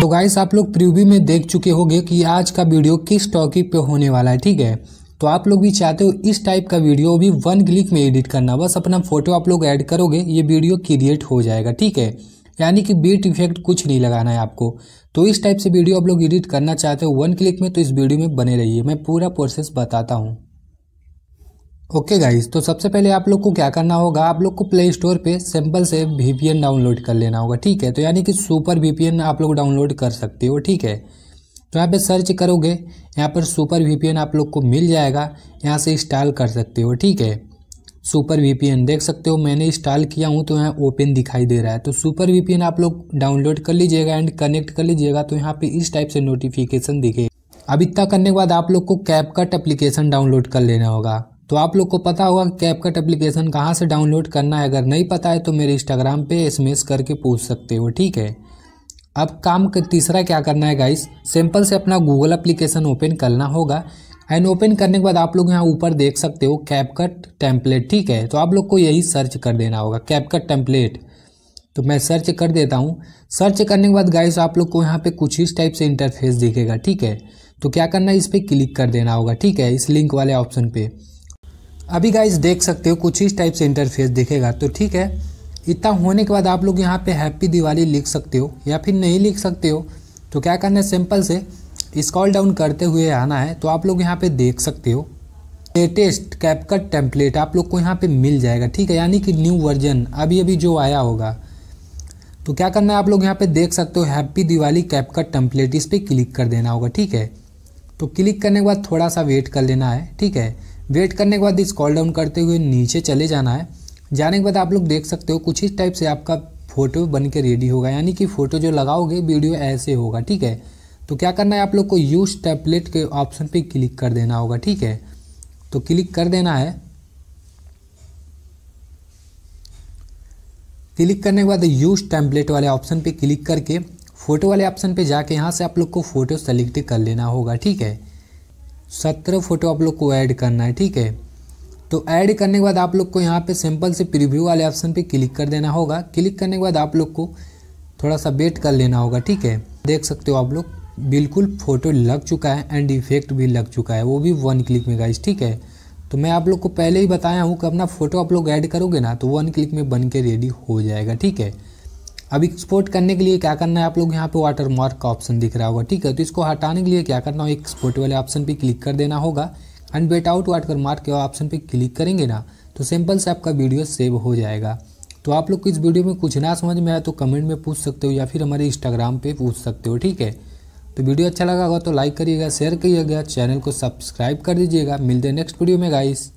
तो गाइस आप लोग प्रीव्यू में देख चुके होंगे कि आज का वीडियो किस टॉपिक पे होने वाला है ठीक है तो आप लोग भी चाहते हो इस टाइप का वीडियो भी वन क्लिक में एडिट करना बस अपना फोटो आप लोग ऐड करोगे ये वीडियो क्रिएट हो जाएगा ठीक है यानी कि बीट इफेक्ट कुछ नहीं लगाना है आपको तो इस टाइप से वीडियो आप लोग एडिट करना चाहते हो वन क्लिक में तो इस वीडियो में बने रहिए मैं पूरा प्रोसेस बताता हूँ ओके okay गाइस तो सबसे पहले आप लोग को क्या करना होगा आप लोग को प्ले स्टोर पे सिंपल से वीपीएन डाउनलोड कर लेना होगा ठीक है तो यानी कि सुपर वीपीएन आप लोग डाउनलोड कर सकते हो ठीक है तो यहाँ पे सर्च करोगे यहाँ पर सुपर वीपीएन आप लोग को मिल जाएगा यहाँ से इंस्टॉल कर सकते हो ठीक है सुपर वीपीएन देख सकते हो मैंने इंस्टॉल किया हूँ तो यहाँ ओपन दिखाई दे रहा है तो सुपर वीपीएन आप लोग डाउनलोड कर लीजिएगा एंड कनेक्ट कर लीजिएगा तो यहाँ पे इस टाइप से नोटिफिकेशन दिखेगा अब इतना करने के बाद आप लोग को कैपकट एप्लीकेशन डाउनलोड कर लेना होगा तो आप लोग को पता होगा कैपकट एप्लीकेशन कहाँ से डाउनलोड करना है अगर नहीं पता है तो मेरे इंस्टाग्राम पे एस करके पूछ सकते हो ठीक है अब काम का तीसरा क्या करना है गाइस सिंपल से अपना गूगल एप्लीकेशन ओपन करना होगा एंड ओपन करने के बाद आप लोग यहाँ ऊपर देख सकते हो कैपकट टेम्पलेट ठीक है तो आप लोग को यही सर्च कर देना होगा कैपकट टेम्पलेट तो मैं सर्च कर देता हूँ सर्च करने के बाद गाइस आप लोग को यहाँ पे कुछ इस टाइप से इंटरफेस दिखेगा ठीक है तो क्या करना है इस पर क्लिक कर देना होगा ठीक है इस लिंक वाले ऑप्शन पे अभी गाइज देख सकते हो कुछ इस टाइप से इंटरफेस दिखेगा तो ठीक है इतना होने के बाद आप लोग यहाँ पे हैप्पी दिवाली लिख सकते हो या फिर नहीं लिख सकते हो तो क्या करना है सिंपल से स्कॉल डाउन करते हुए आना है तो आप लोग यहाँ पे देख सकते हो लेटेस्ट कैपकट टेम्पलेट आप लोग को यहाँ पे मिल जाएगा ठीक है यानी कि न्यू वर्जन अभी अभी जो आया होगा तो क्या करना है आप लोग यहाँ पे देख सकते हो हैप्पी दिवाली कैपकट टेम्पलेट इस पर क्लिक कर देना होगा ठीक है तो क्लिक करने के बाद थोड़ा सा वेट कर लेना है ठीक है वेट करने के बाद इस कॉल डाउन करते हुए नीचे चले जाना है जाने के बाद आप लोग देख सकते हो कुछ इस टाइप से आपका फ़ोटो बन के रेडी होगा यानी कि फ़ोटो जो लगाओगे वीडियो ऐसे होगा ठीक है तो क्या करना है आप लोग को यूज़ टैबलेट के ऑप्शन पे क्लिक कर देना होगा ठीक है तो क्लिक कर देना है क्लिक करने के बाद यूज़ टैम्पलेट वाले ऑप्शन पे क्लिक करके फ़ोटो वाले ऑप्शन पे जाके यहाँ से आप लोग को फ़ोटो सेलेक्ट कर लेना होगा ठीक है सत्रह फ़ोटो आप लोग को ऐड करना है ठीक है तो ऐड करने के बाद आप लोग को यहाँ पे सिंपल से प्रीव्यू वाले ऑप्शन पे क्लिक कर देना होगा क्लिक करने के बाद आप लोग को थोड़ा सा वेट कर लेना होगा ठीक है देख सकते हो आप लोग बिल्कुल फ़ोटो लग चुका है एंड इफेक्ट भी लग चुका है वो भी वन क्लिक में गाइज ठीक है तो मैं आप लोग को पहले ही बताया हूँ कि अपना फ़ोटो आप लोग ऐड करोगे ना तो वन क्लिक में बन के रेडी हो जाएगा ठीक है अब एक्सपोर्ट करने के लिए क्या करना है आप लोग यहाँ पे वाटर मार्क का ऑप्शन दिख रहा होगा ठीक है तो इसको हटाने के लिए क्या करना होगा एक्सपोर्ट वाले ऑप्शन पे क्लिक कर देना होगा एंड बेट आउट वाटर मार्क के ऑप्शन पे क्लिक करेंगे ना तो सिंपल से आपका वीडियो सेव हो जाएगा तो आप लोग को इस वीडियो में कुछ ना समझ में आया तो कमेंट में पूछ सकते हो या फिर हमारे इंस्टाग्राम पर पूछ सकते हो ठीक है तो वीडियो अच्छा लगा होगा तो लाइक करिएगा शेयर करिएगा चैनल को सब्सक्राइब कर दीजिएगा मिलते हैं नेक्स्ट वीडियो में गाइस